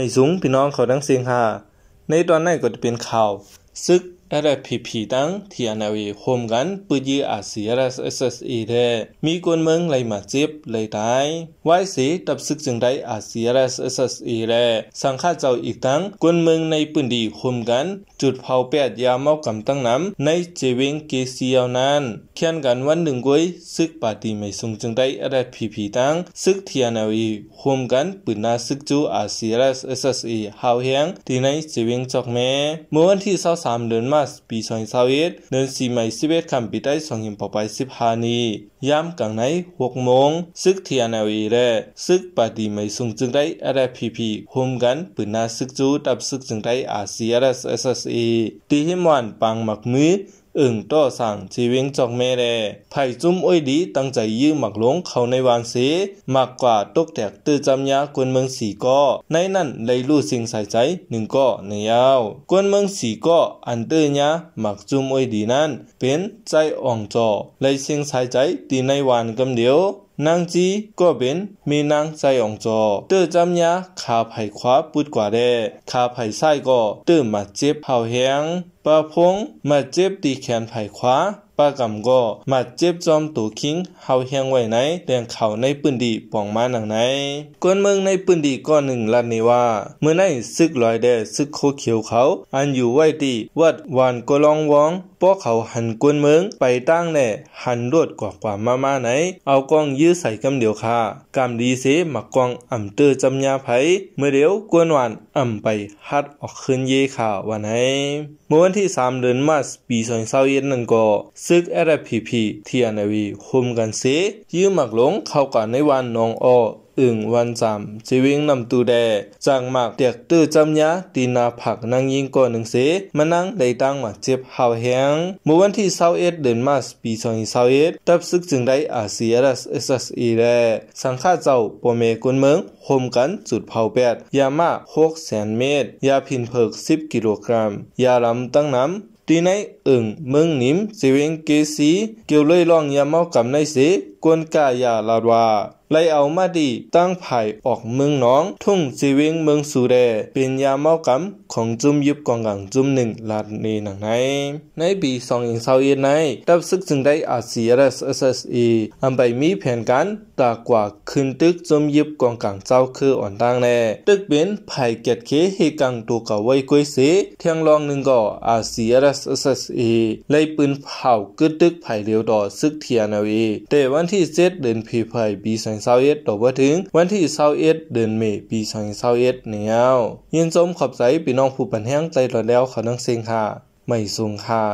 ไม่สูงพี่น้องเขาทั้งเสียงหาในตอนนั้นก็จะเป็นข่าวซึก l f p p ตั้งที่อนาวีโฮมกันปืยืออาเซียรัสเอส e แเ้มีคนเมืองไหลมาจิบไหลตายไวยสีตับซึกจึงได้อาเซียรัสเอสเอสังฆาเจ้าอีกตั้งคนเมืองในปืนดีโฮมกัน จุดเผาแปดยาเมากำตั้งน้ำในเจวิงเกเซียวนั้นเขียนกันวันหนึ่งกวยซึกปาตีไม่รงจึงได้ l f p p ตั้งซึกที่อนาวีโฮมกันปืนนาซึกจูอาเซียรัสเส s s เฮาฮแหงที่ในเจวิงจอกแม่เมื่อวันที่23เดือนมา마스비성사윗넌시마이시벳캄비다이성인법바이십하니얌강나이혹몽쓱티아나위레쓱바디마이숭증다이아라피피홈간브나쓱주답쓱증다이아시아라스에스에스디힘완빵막미อึ่งต่อสั่งชีวิงจอกเมแรไผ่จุ้มอ้อยดีตั้งใจยืมหมักหลงเขาในวานเสมากกว่าตกแตกตื้อจำยากวนเมืองสีก่อในนั่นเลยลู่สิ่งใส่ใจหนึ่งก่อในยาวกวนเมืองสีก่ออันเตื้อยะหมักจุ้มอ้อยดีนั้นเป็นใจอ่องจอเลยสิ่งใส่ใจตีในวานกำเดียวนางจีก็เป็นมีนางใจองจอเตอจำยาขาไผ่คว้าปุดกว่าแดขาไผ่ไส้ก็เตอมาเจ็บเผาแหงปาพงมาเจ็บตีแขนไผ่คว้าป้ากำก็มาเจ็บจอมตูคิงเฮาเฮียงไว้ไหนแดงเขาในปืนดีปองมาหนังไหนกวนเมืองในปืนดีก็หนึ่งลัดนี้ว่า เมื่อไนซึกลอยแดซึกโคเขียวเขา อันอยู่ไว้ตีวัดวานก็ลองวองพวกเขาหันกวนเมืองไปตั้งแน่หันรวดกว่ากว่ามามาไหน เอากล้องยื้อใส่กำเดียวค่ะกามดีเสมักกองอ่ำเตอจำยาไผเมื่อเดียวกวนหวานอ่ำไปฮัดออกคืนเยค่ะวันไหน เมื่อวันที่ 3เดือนมาสปี2021นั่นก็ซึกอร r ีเที่อนาวีคุมกันเสยื้อหมักหลงเข้ากันในวันนองอออึ่งวันจำชีวิงนำตูแด จางหมากเตียกตื้อจำยะตีนาผักนางยิงก่อนหนึ่งเสมานั่งได้ตั้งมาเจ็บหาวแห้งเมื่อวันที่21เอ็ดเือนมาสปีองาเอ็ดตับซึกจึงได้อาเซียรัสเอสเอแลสังฆาเจ้าปเมกุนเมืองโฮมกันจุดเผาแปดยามาหกแสนเมตร ยาพินเพิกสิบกิโลกรัม ยาลำตั้งน้ำตีในอึ่งเมืองนิมสิเวงเกสีเกี่ยวเลยลองยาเมากำในเสกวนกายาลาว่าไลเอามาดีตั้งไผ่ออกเมืองน้องทุ่งสีวิงเมืองสุเดเป็นยาเมากำของจุ่มยุบกองกังจุ่มหนึ่งลาดนีหนังในในปีสองอินเซาเอ็นในดับซึกจึงได้อาเซียรสเอสเอสเออันไปมีแผนการตากว่าขึ้นตึกจุ่มยุบกองกังเจ้าคืออ่อนตั้งแน่ตึกเป็นไผ่เกตเคเฮกังตัวเก่าไว้กวยเสเทียงรองหนึ่งก่ออาเซียรสเอสเอสเอไลปืนเผากึดตึกไผ่เลียวดอซึกเทียนาวีแต่วันที่7เดือนพฤษภาคมปี2021ต่อบ่ถึง วันที่21เดือนเมษายนปี2021เนี่ยยินสมขอบใจพี่น้องผู้ปันแห้งใจรออแล้วขอนั้งเซีงค่ะไม่สูงค่ะ